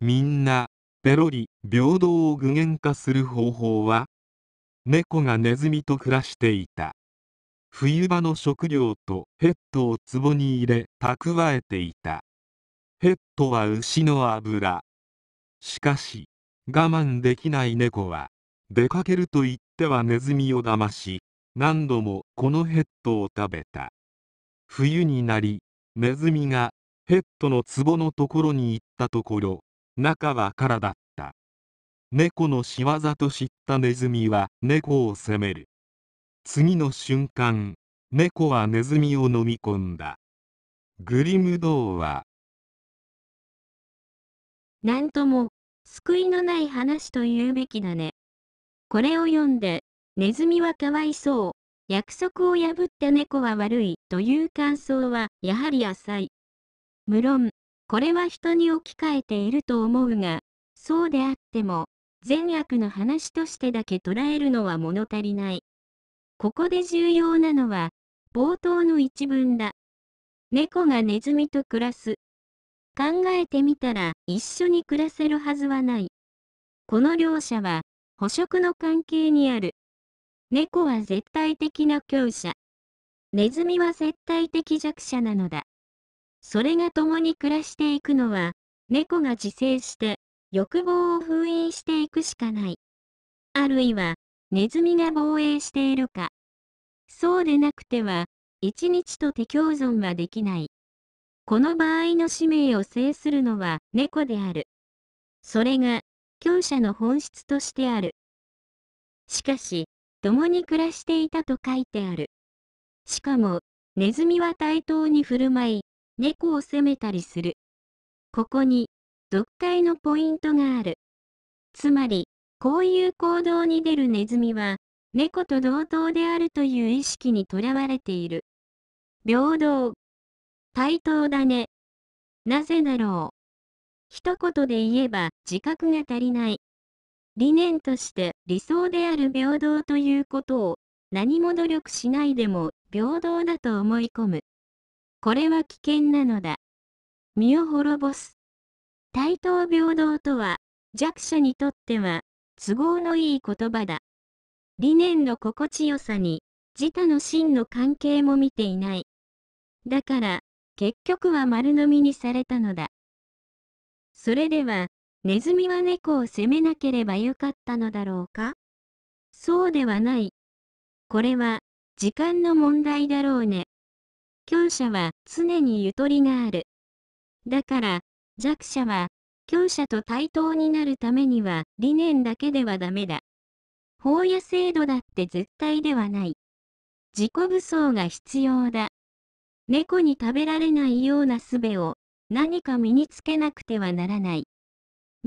みんな、ペロリ、平等を具現化する方法は猫がネズミと暮らしていた。冬場の食料とヘッドを壺に入れ蓄えていた。ヘッドは牛の油。しかし、我慢できない猫は、出かけると言ってはネズミを騙し、何度もこのヘッドを食べた冬になりネズミがヘッドの壺のところに行ったところ中は空だった猫の仕業と知ったネズミは猫を責める次の瞬間猫はネズミを飲み込んだグリム童話なんとも救いのない話と言うべきだねこれを読んでネズミはかわいそう。約束を破った猫は悪いという感想はやはり浅い。無論、これは人に置き換えていると思うが、そうであっても、善悪の話としてだけ捉えるのは物足りない。ここで重要なのは、冒頭の一文だ。猫がネズミと暮らす。考えてみたら一緒に暮らせるはずはない。この両者は、捕食の関係にある。猫は絶対的な強者。ネズミは絶対的弱者なのだ。それが共に暮らしていくのは、猫が自生して欲望を封印していくしかない。あるいは、ネズミが防衛しているか。そうでなくては、一日とて共存はできない。この場合の使命を制するのは猫である。それが、強者の本質としてある。しかし、共に暮らしていたと書いてある。しかも、ネズミは対等に振る舞い、猫を責めたりする。ここに、読解のポイントがある。つまり、こういう行動に出るネズミは、猫と同等であるという意識にとらわれている。平等。対等だね。なぜだろう。一言で言えば自覚が足りない。理念として理想である平等ということを何も努力しないでも平等だと思い込む。これは危険なのだ。身を滅ぼす。対等平等とは弱者にとっては都合のいい言葉だ。理念の心地よさに自他の真の関係も見ていない。だから結局は丸飲みにされたのだ。それではネズミは猫を責めなければよかったのだろうかそうではない。これは、時間の問題だろうね。強者は常にゆとりがある。だから、弱者は、強者と対等になるためには理念だけではダメだ。法や制度だって絶対ではない。自己武装が必要だ。猫に食べられないような術を何か身につけなくてはならない。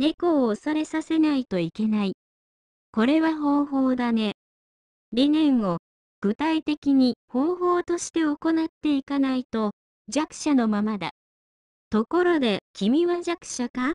猫を恐れさせないといけない。これは方法だね。理念を具体的に方法として行っていかないと弱者のままだ。ところで君は弱者か